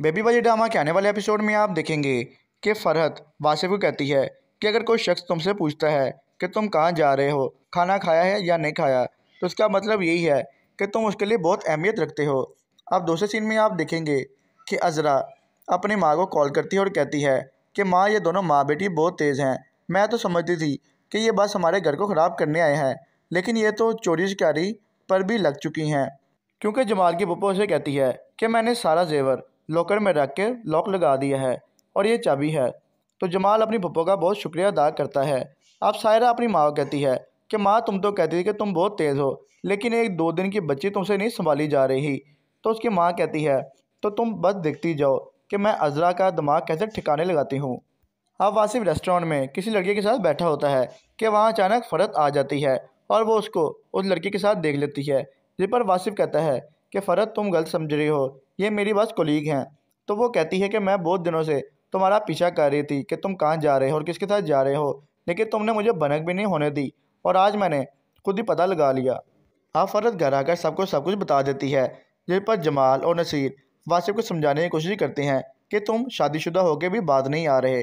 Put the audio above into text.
baby बाजी drama के आने वाले एपिसोड में आप देखेंगे कि फरहत वासिफ को कहती है कि अगर कोई शख्स तुमसे पूछता है कि तुम कहाँ जा रहे हो खाना खाया है या नहीं खाया तो उसका मतलब यही है कि तुम उसके लिए बहुत अहमियत रखते हो अब दूसरे सीन में आप देखेंगे कि अजरा अपनी माँ को कॉल करती है और कहती है कि माँ ये दोनों माँ बेटी बहुत तेज़ हैं मैं तो समझती थी कि ये बस हमारे घर को ख़राब करने आए हैं लेकिन ये तो चोरी शिकारी पर भी लग चुकी हैं क्योंकि जमाल की पप्पा उसे कहती है कि मैंने सारा जेवर लॉकर में रख के लॉक लगा दिया है और ये चाबी है तो जमाल अपनी पप्पो का बहुत शुक्रिया अदा करता है अब सायरा अपनी माँ को कहती है कि माँ तुम तो कहती थी कि तुम बहुत तेज़ हो लेकिन एक दो दिन की बच्ची तुमसे नहीं संभाली जा रही तो उसकी माँ कहती है तो तुम बस देखती जाओ कि मैं अजरा का दिमाग कैसे ठिकाने लगाती हूँ अब वासिफ रेस्टोरेंट में किसी लड़के के साथ बैठा होता है कि वहाँ अचानक फ़रत आ जाती है और वो उसको उस लड़के के साथ देख लेती है जिस पर वासिफ कहता है कि फ़रत तुम गलत समझ रही हो ये मेरी बस कोलीग हैं तो वो कहती है कि मैं बहुत दिनों से तुम्हारा पीछा कर रही थी कि तुम कहाँ जा रहे हो और किसके साथ जा रहे हो लेकिन तुमने मुझे भनक भी नहीं होने दी और आज मैंने खुद ही पता लगा लिया अब हाँ, फ़रत घर आकर सबको सब कुछ बता देती है जिस पर जमाल और नसीर वासिफ को समझाने की कोशिश करते हैं कि तुम शादीशुदा होकर भी बात नहीं आ रहे